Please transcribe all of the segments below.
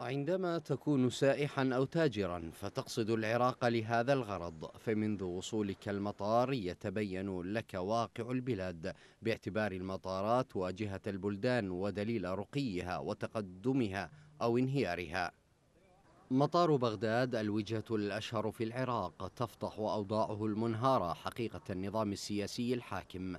عندما تكون سائحا أو تاجرا فتقصد العراق لهذا الغرض فمنذ وصولك المطار يتبين لك واقع البلاد باعتبار المطارات واجهة البلدان ودليل رقيها وتقدمها أو انهيارها مطار بغداد الوجهة الأشهر في العراق تفضح أوضاعه المنهارة حقيقة النظام السياسي الحاكم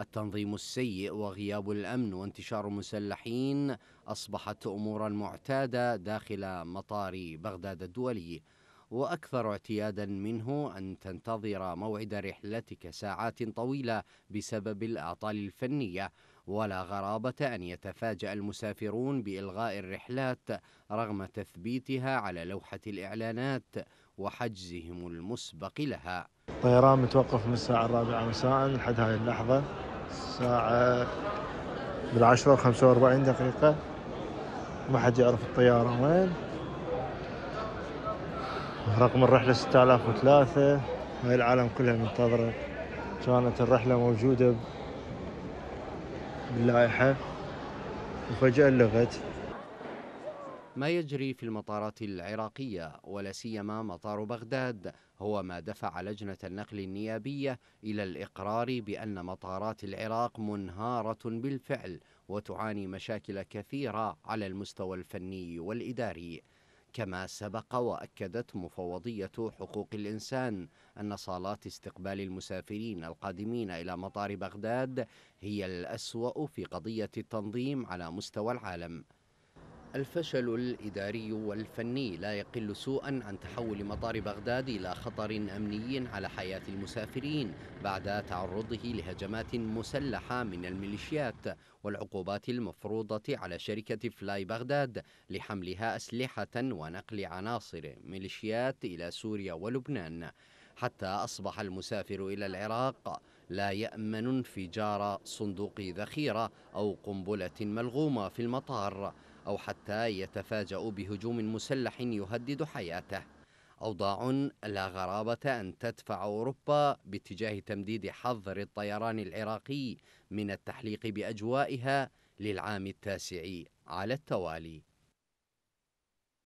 التنظيم السيء وغياب الامن وانتشار المسلحين اصبحت امورا معتاده داخل مطار بغداد الدولي واكثر اعتيادا منه ان تنتظر موعد رحلتك ساعات طويله بسبب الاعطال الفنيه ولا غرابه ان يتفاجا المسافرون بالغاء الرحلات رغم تثبيتها على لوحه الاعلانات وحجزهم المسبق لها. الطيران متوقف من الساعه الرابعه مساء لحد هذه اللحظه الساعة بالعشرة وخمسة وأربعين دقيقة ما حد يعرف الطيارة وين رقم الرحلة ستة آلاف وثلاثة هاي العالم كلها منتظرة كانت الرحلة موجودة باللائحة وفجأة لغت ما يجري في المطارات العراقية ولا سيما مطار بغداد هو ما دفع لجنة النقل النيابية إلى الإقرار بأن مطارات العراق منهارة بالفعل وتعاني مشاكل كثيرة على المستوى الفني والإداري كما سبق واكدت مفوضيه حقوق الانسان ان صالات استقبال المسافرين القادمين الى مطار بغداد هي الاسوا في قضيه التنظيم على مستوى العالم الفشل الإداري والفني لا يقل سوءا عن تحول مطار بغداد إلى خطر أمني على حياة المسافرين بعد تعرضه لهجمات مسلحة من الميليشيات والعقوبات المفروضة على شركة فلاي بغداد لحملها أسلحة ونقل عناصر ميليشيات إلى سوريا ولبنان حتى أصبح المسافر إلى العراق لا يأمن انفجار صندوق ذخيرة أو قنبلة ملغومة في المطار أو حتى يتفاجأ بهجوم مسلح يهدد حياته أوضاع لا غرابة أن تدفع أوروبا باتجاه تمديد حظر الطيران العراقي من التحليق بأجوائها للعام التاسع على التوالي